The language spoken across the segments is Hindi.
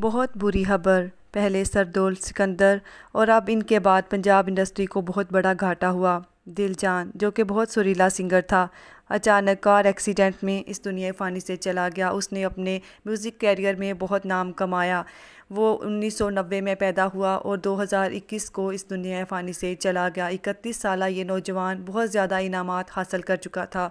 बहुत बुरी खबर पहले सरदोल सिकंदर और अब इनके बाद पंजाब इंडस्ट्री को बहुत बड़ा घाटा हुआ दिलजान जो कि बहुत सुरीला सिंगर था अचानक कार एक्सीडेंट में इस दुनिया फ़ानी से चला गया उसने अपने म्यूज़िक कैरियर में बहुत नाम कमाया वो 1990 में पैदा हुआ और 2021 को इस दुनिया फ़ानी से चला गया इकतीस साल ये नौजवान बहुत ज़्यादा इनाम हासिल कर चुका था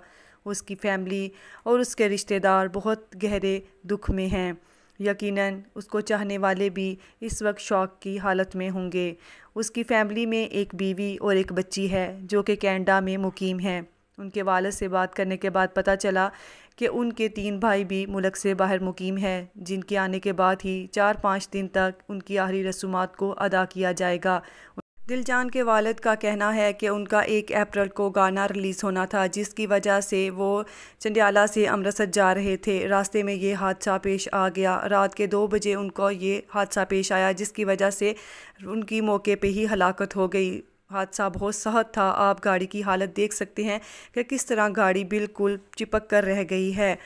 उसकी फैमिली और उसके रिश्तेदार बहुत गहरे दुख में हैं यकीनन उसको चाहने वाले भी इस वक्त शौक की हालत में होंगे उसकी फैमिली में एक बीवी और एक बच्ची है जो कि कैनेडा में मुकीम है उनके वालद से बात करने के बाद पता चला कि उनके तीन भाई भी मुल्क से बाहर मुकीम है जिनके आने के बाद ही चार पाँच दिन तक उनकी आहरी रसूमात को अदा किया जाएगा दिलजान के वालद का कहना है कि उनका एक अप्रैल को गाना रिलीज़ होना था जिसकी वजह से वो चंडियाला से अमृतसर जा रहे थे रास्ते में ये हादसा पेश आ गया रात के दो बजे उनको ये हादसा पेश आया जिसकी वजह से उनकी मौके पे ही हलाकत हो गई हादसा बहुत सहद था आप गाड़ी की हालत देख सकते हैं कि किस तरह गाड़ी बिल्कुल चिपक कर रह गई है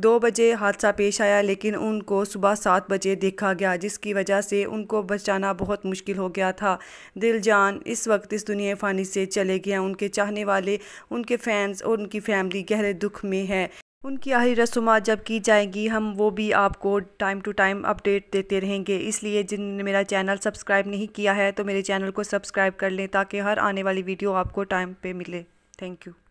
दो बजे हादसा पेश आया लेकिन उनको सुबह सात बजे देखा गया जिसकी वजह से उनको बचाना बहुत मुश्किल हो गया था दिल जान इस वक्त इस दुनिया फ़ानी से चले गए उनके चाहने वाले उनके फैंस और उनकी फैमिली गहरे दुख में है उनकी आखिरी रसूमा जब की जाएंगी हम वो भी आपको टाइम टू टाइम अपडेट देते रहेंगे इसलिए जिनने मेरा चैनल सब्सक्राइब नहीं किया है तो मेरे चैनल को सब्सक्राइब कर लें ताकि हर आने वाली वीडियो आपको टाइम पे मिले थैंक यू